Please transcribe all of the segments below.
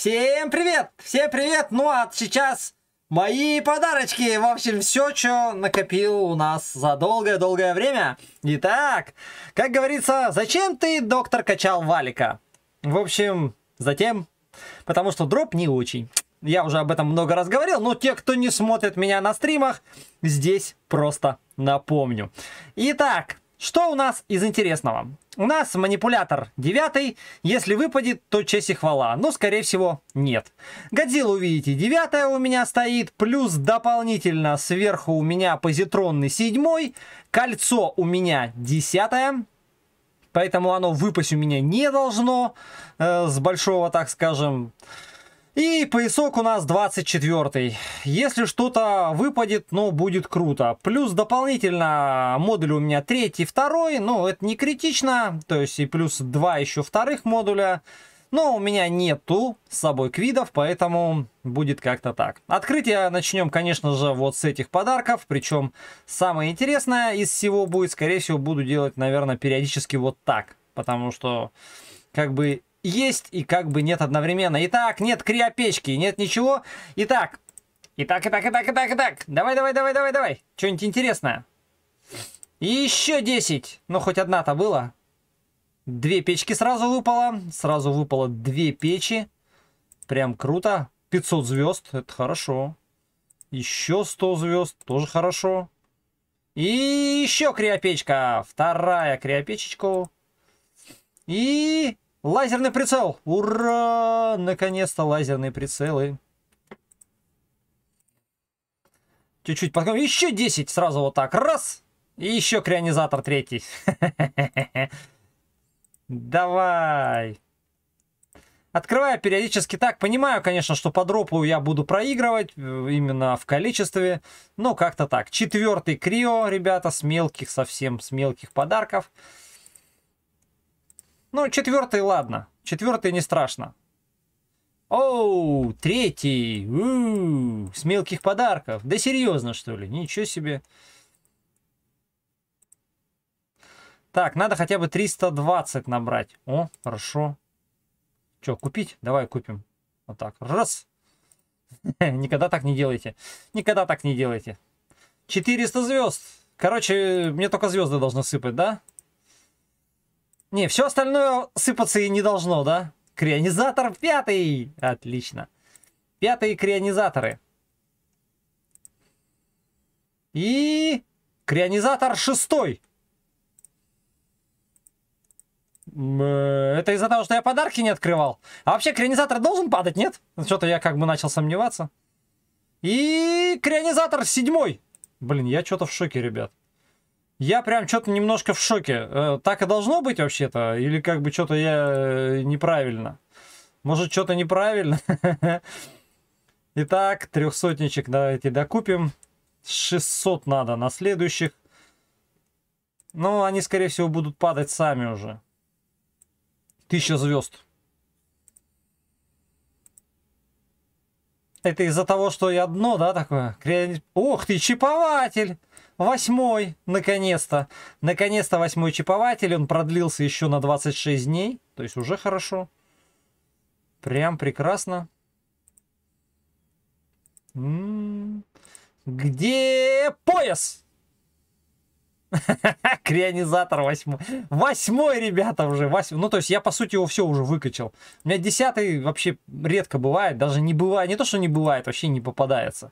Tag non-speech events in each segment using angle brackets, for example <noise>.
Всем привет! Всем привет! Ну а сейчас мои подарочки. В общем, все, что накопил у нас за долгое-долгое время. Итак, как говорится, зачем ты, доктор, качал валика? В общем, затем, потому что дроп не очень. Я уже об этом много раз говорил, но те, кто не смотрит меня на стримах, здесь просто напомню. Итак, что у нас из интересного? У нас манипулятор 9, если выпадет, то честь и хвала, но скорее всего нет. Годзиллу, видите, 9 у меня стоит, плюс дополнительно сверху у меня позитронный 7, кольцо у меня 10, поэтому оно выпасть у меня не должно э, с большого, так скажем, э, и поясок у нас 24. Если что-то выпадет, ну, будет круто. Плюс дополнительно модуль у меня третий, второй. но ну, это не критично. То есть и плюс два еще вторых модуля. Но у меня нету с собой квидов, поэтому будет как-то так. Открытие начнем, конечно же, вот с этих подарков. Причем самое интересное из всего будет, скорее всего, буду делать, наверное, периодически вот так. Потому что как бы есть и как бы нет одновременно. Итак, нет криопечки, нет ничего. Итак, итак, итак, итак, итак, итак. Давай, давай, давай, давай, давай. Что-нибудь интересное. еще 10. Ну, хоть одна-то была. Две печки сразу выпало. Сразу выпало две печи. Прям круто. 500 звезд. Это хорошо. Еще 100 звезд. Тоже хорошо. И еще криопечка. Вторая криопечечка. И Лазерный прицел! Ура! Наконец-то лазерные прицелы. Чуть-чуть потом Еще 10 сразу вот так. Раз! И еще крионизатор третий. <laughs> Давай. Открываю периодически так. Понимаю, конечно, что по дропу я буду проигрывать. Э, именно в количестве. Но как-то так. Четвертый крио, ребята, с мелких, совсем с мелких Подарков. Ну, четвертый, ладно. Четвертый не страшно. Оу, третий. У -у -у, с мелких подарков. Да серьезно, что ли? Ничего себе. Так, надо хотя бы 320 набрать. О, хорошо. Че, купить? Давай купим. Вот так. Раз. <laughs> Никогда так не делайте. Никогда так не делайте. 400 звезд. Короче, мне только звезды должны сыпать, да? Не, все остальное сыпаться и не должно, да? Крионизатор пятый! Отлично. Пятые крионизаторы. И... Крионизатор шестой. Э, это из-за того, что я подарки не открывал. А вообще крионизатор должен падать, нет? Что-то я как бы начал сомневаться. И крионизатор седьмой. Блин, я что-то в шоке, ребят. Я прям что-то немножко в шоке. Э, так и должно быть вообще-то? Или как бы что-то я э, неправильно? Может, что-то неправильно? <laughs> Итак, трехсотничек давайте докупим. 600 надо на следующих. Ну, они, скорее всего, будут падать сами уже. Тысяча звезд. Это из-за того, что я дно, да, такое? Ох ты, чипователь! Восьмой, наконец-то. Наконец-то восьмой чипователь. Он продлился еще на 26 дней. То есть уже хорошо. Прям прекрасно. М-м-м. Где пояс? <laughs> Крионизатор восьмой. Восьмой, ребята, уже. Восьмой. Ну, то есть я, по сути, его все уже выкачал. У меня десятый вообще редко бывает. Даже не бывает. Не то, что не бывает, вообще не попадается.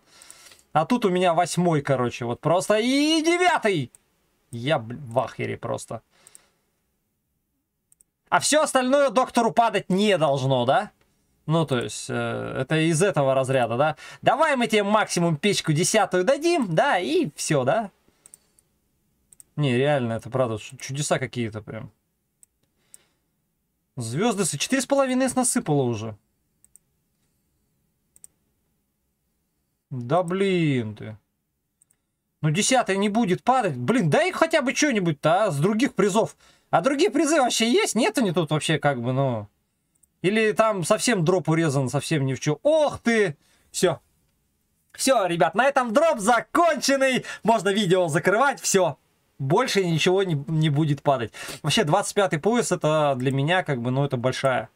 А тут у меня восьмой, короче, вот просто. И девятый! Я в ахере просто. А все остальное доктору падать не должно, да? Ну, то есть, э, это из этого разряда, да? Давай мы тебе максимум печку десятую дадим, да, и все, да? Не, реально, это правда, чудеса какие-то прям. Звезды, с четыре с половиной насыпало уже. Да блин ты. Ну, десятая не будет падать. Блин, дай хотя бы что нибудь да, с других призов. А другие призы вообще есть? Нет они тут вообще как бы, ну... Или там совсем дроп урезан, совсем ни в чем. Ох ты! Все. Все, ребят, на этом дроп законченный. Можно видео закрывать, все. Больше ничего не, не будет падать. Вообще, 25-й пояс, это для меня, как бы, ну, это большая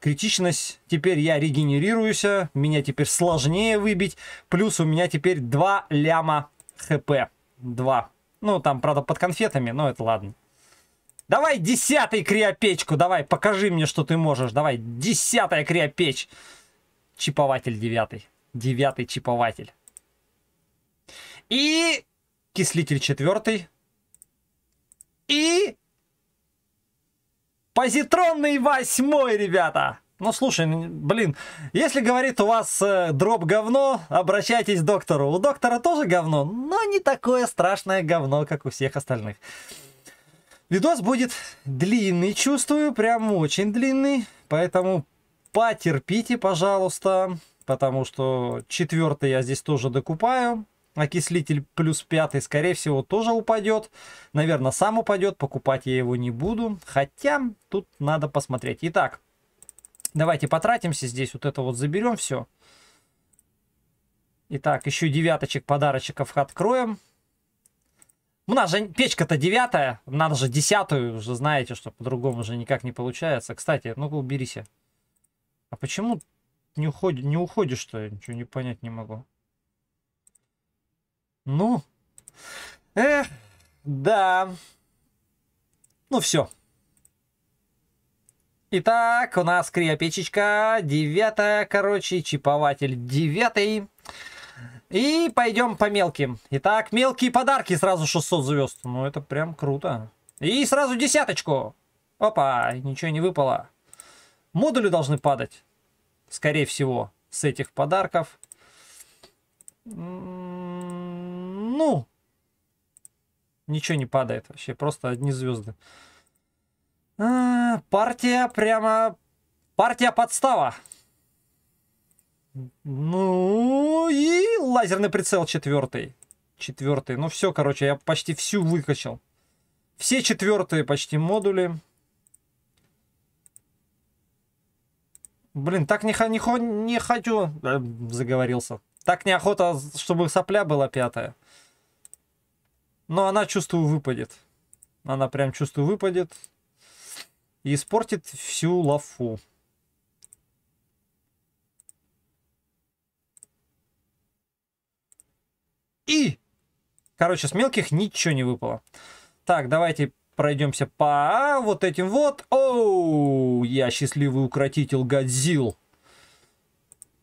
критичность, теперь я регенерируюсь, меня теперь сложнее выбить, плюс у меня теперь 2 ляма хп, 2. Ну, там, правда, под конфетами, но это ладно. Давай десятый криопечку, давай, покажи мне, что ты можешь. Давай, десятая криопечь. Чипователь девятый. Девятый чипователь. И кислитель четвертый. Позитронный восьмой, ребята! Ну, слушай, блин, если говорит у вас э, дроп говно, обращайтесь к доктору. У доктора тоже говно, но не такое страшное говно, как у всех остальных. Видос будет длинный, чувствую, прям очень длинный. Поэтому потерпите, пожалуйста, потому что четвертый я здесь тоже докупаю. Окислитель плюс 5, скорее всего, тоже упадет. Наверное, сам упадет, покупать я его не буду. Хотя, тут надо посмотреть. Итак, давайте потратимся здесь. Вот это вот заберем все. Итак, еще девяточек подарочков откроем. У нас же печка-то девятая, надо же десятую, уже знаете, что по-другому уже никак не получается. Кстати, ну-ка уберися. А почему не, уходи, не уходишь-то? Ничего не понять не могу. Ну, эх, да. Ну все. Итак, у нас криопечечка девятая, короче, чипователь девятый. И пойдем по мелким. Итак, мелкие подарки сразу 600 звезд. Ну, это прям круто. И сразу десяточку. Опа, ничего не выпало. Модули должны падать. Скорее всего, с этих подарков. Ну, ничего не падает вообще, просто одни звезды. А, партия прямо... Партия подстава. Ну и лазерный прицел четвертый. Четвертый. Ну все, короче, я почти всю выкачал. Все четвертые почти модули. Блин, так не, не, не хочу... Э, заговорился. Так неохота, чтобы сопля была пятая. Но она, чувствую, выпадет. Она прям, чувствую, выпадет. И испортит всю лафу. И, короче, с мелких ничего не выпало. Так, давайте пройдемся по вот этим вот. Оу, я счастливый укротитель Годзилл.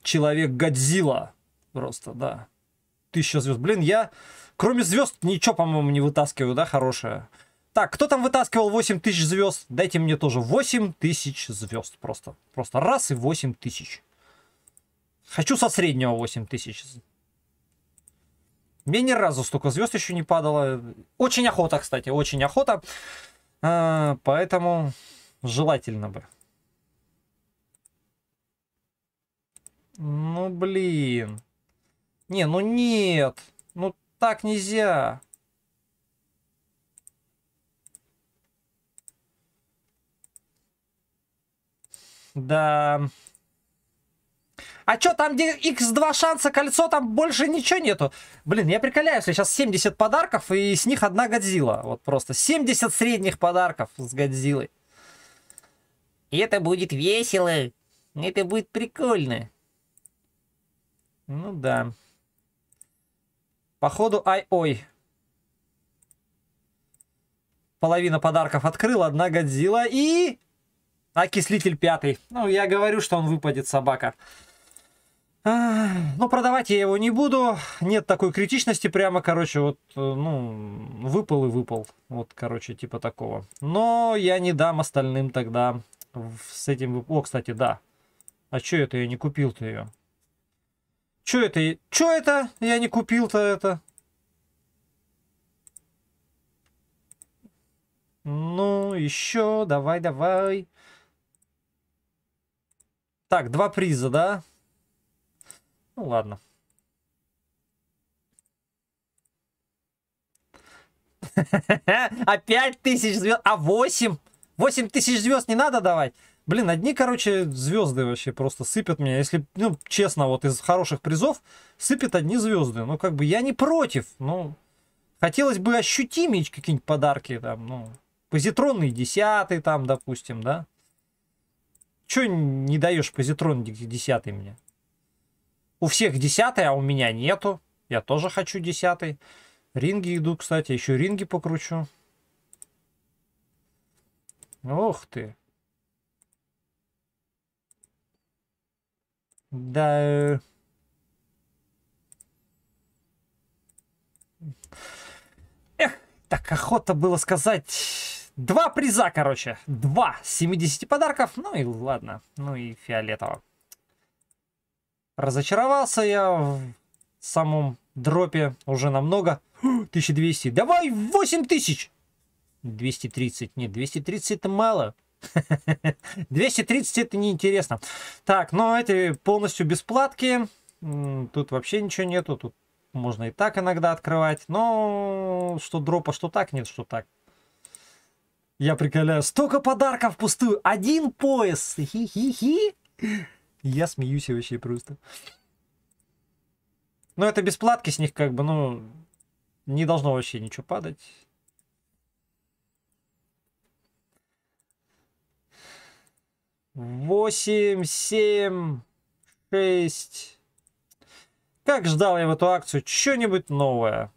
Человек Годзилла. Просто, да тысяча звезд. Блин, я кроме звезд ничего, по-моему, не вытаскиваю, да, хорошее. Так, кто там вытаскивал 8 тысяч звезд? Дайте мне тоже 8 тысяч звезд просто. Просто раз и 8 тысяч. Хочу со среднего 8 тысяч. Мне ни разу столько звезд еще не падало. Очень охота, кстати, очень охота. А, поэтому желательно бы. Ну, блин. Не, ну нет. Ну так нельзя. Да. А чё, там где x2 шанса кольцо, там больше ничего нету? Блин, я прикаляюсь, сейчас 70 подарков, и с них одна Годзилла. Вот просто 70 средних подарков с Годзиллой. И это будет весело. Это будет прикольно. Ну да. Походу, ай-ой. Половина подарков открыла, одна Годзилла и... Окислитель пятый. Ну, я говорю, что он выпадет, собака. А, ну, продавать я его не буду. Нет такой критичности прямо, короче, вот, э, ну, выпал и выпал. Вот, короче, типа такого. Но я не дам остальным тогда с этим... О, кстати, да. А чё это я не купил-то ее? Что это? Что это? Я не купил-то это. Ну, еще, давай, давай. Так, два приза, да? Ну, ладно. А <laughs> 5 тысяч звезд, а восемь? Восемь тысяч звезд не надо давать? Блин, одни, короче, звезды вообще просто сыпят меня. Если, ну, честно, вот из хороших призов сыпят одни звезды. Ну, как бы я не против. Ну, хотелось бы ощутимить какие-нибудь подарки там, ну, позитронный десятый там, допустим, да? Че не даешь позитрон десятый мне? У всех десятый, а у меня нету. Я тоже хочу десятый. Ринги иду, кстати, еще ринги покручу. Ох ты. Да. Э. Эх, так охота было сказать. Два приза, короче. Два 70 подарков. Ну и ладно. Ну и фиолетово. Разочаровался я в самом дропе уже намного. 1200. <gasps> Давай 8000! 230. Нет, 230 это мало. 230 <laughs> это неинтересно. Так, но эти полностью бесплатки. Тут вообще ничего нету. Тут можно и так иногда открывать. Но что дропа, что так нет, что так. Я приколяю. Столько подарков пустую. Один пояс. Хи-хи-хи. Я смеюсь вообще просто. Но это бесплатки с них как бы, ну, не должно вообще ничего падать. 8, 7, 6. Как ждал я в эту акцию что-нибудь новое.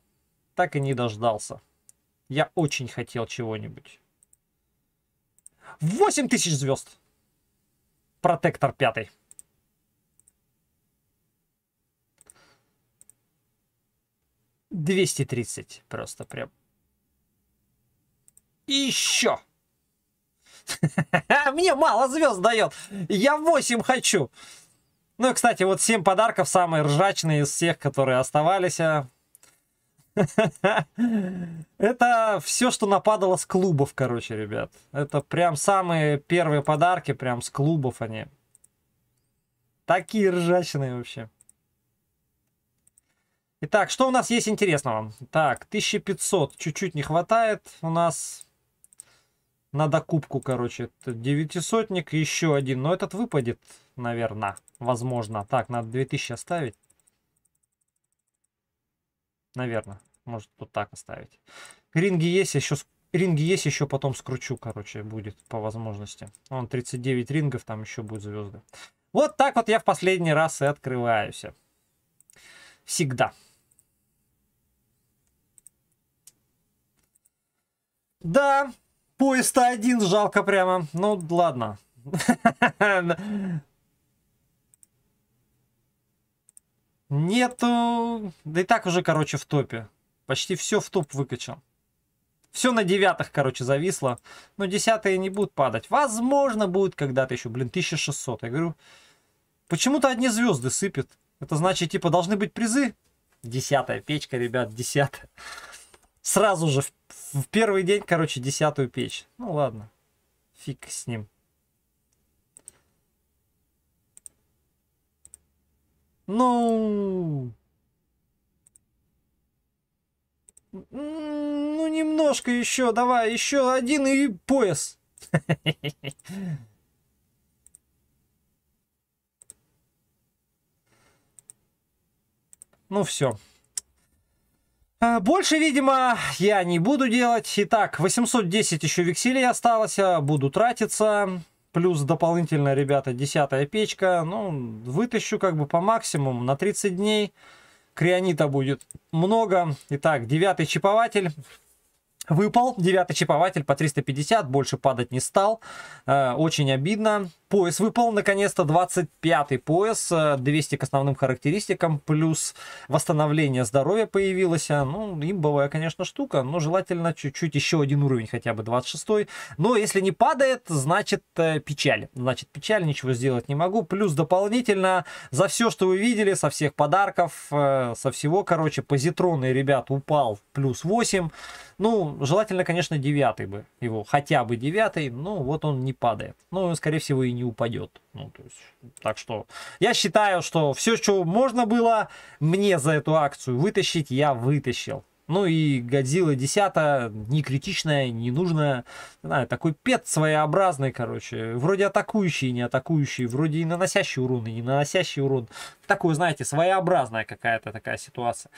Так и не дождался. Я очень хотел чего-нибудь. 8 тысяч звезд. Протектор пятый. Двести тридцать просто прям. И еще. <laughs> Мне мало звезд дает. Я 8 хочу. Ну и, кстати, вот 7 подарков, самые ржачные из всех, которые оставались. А. <laughs> Это все, что нападало с клубов, короче, ребят. Это прям самые первые подарки, прям с клубов они. Такие ржачные вообще. Итак, что у нас есть интересного? Так, 1500, чуть-чуть не хватает. У нас надо докупку, короче. Девятисотник, еще один. Но этот выпадет, наверное, возможно. Так, надо 2000 оставить. Наверное. Может, вот так оставить. Ринги есть, еще ринги есть, еще потом скручу, короче, будет по возможности. Он 39 рингов, там еще будет звезды. Вот так вот я в последний раз и открываюсь. Всегда. Да, Поезд один жалко прямо. Ну, ладно. Нету... Да и так уже, короче, в топе. Почти все в топ выкачал. Все на девятых, короче, зависло. Но десятые не будут падать. Возможно, будет когда-то еще. Блин, 1600. Я говорю, почему-то одни звезды сыпет. Это значит, типа, должны быть призы. Десятая печка, ребят, десятая. Сразу же в, в первый день, короче, десятую печь. Ну ладно, фиг с ним. Ну... Ну, немножко еще, давай, еще один и пояс. <laughs> Ну, все. А, больше, видимо, я не буду делать. Итак, 810 еще векселей осталось, а, буду тратиться. Плюс дополнительно, ребята, десятая печка. Ну, вытащу как бы по максимуму на 30 дней. Крионита будет много. Итак, девятый чипователь выпал. Девятый чипователь по 350, больше падать не стал. А, очень обидно. Пояс выпал, наконец-то, 25-й пояс, 200 э, к основным характеристикам, плюс восстановление здоровья появилось. А, ну, имбовая, конечно, штука, но желательно чуть-чуть еще один уровень, хотя бы 26-й. Но если не падает, значит э, печаль. Значит печаль, ничего сделать не могу. Плюс дополнительно за все, что вы видели, со всех подарков, э, со всего, короче, позитронный, ребят, упал плюс 8. Ну, желательно, конечно, девятый бы его, хотя бы девятый но вот он не падает. Ну, скорее всего, и не упадет. Ну, то есть, так что я считаю, что все, что можно было мне за эту акцию вытащить, я вытащил. Ну и Годзилла 10 не критичная, не нужная. Не знаю, такой пет своеобразный, короче. Вроде атакующий, не атакующий. Вроде и наносящий урон, и не наносящий урон. такой, знаете, своеобразная какая-то такая ситуация.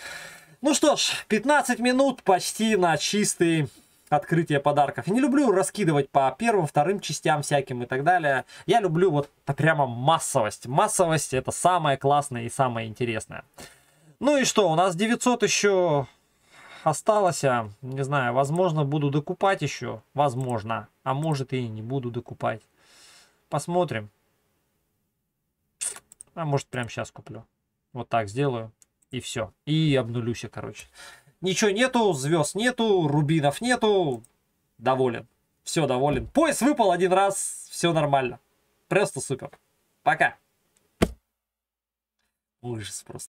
Ну что ж, 15 минут почти на чистый открытие подарков. Я не люблю раскидывать по первым, вторым частям всяким и так далее. Я люблю вот прямо массовость. Массовость это самое классное и самое интересное. Ну и что, у нас 900 еще осталось, а, не знаю, возможно, буду докупать еще, возможно, а может и не буду докупать. Посмотрим. А может прям сейчас куплю. Вот так сделаю и все. И обнулюсь, короче. Ничего нету, звезд нету, рубинов нету. Доволен. Все, доволен. Пояс выпал один раз, все нормально. Просто супер. Пока. Ужас просто.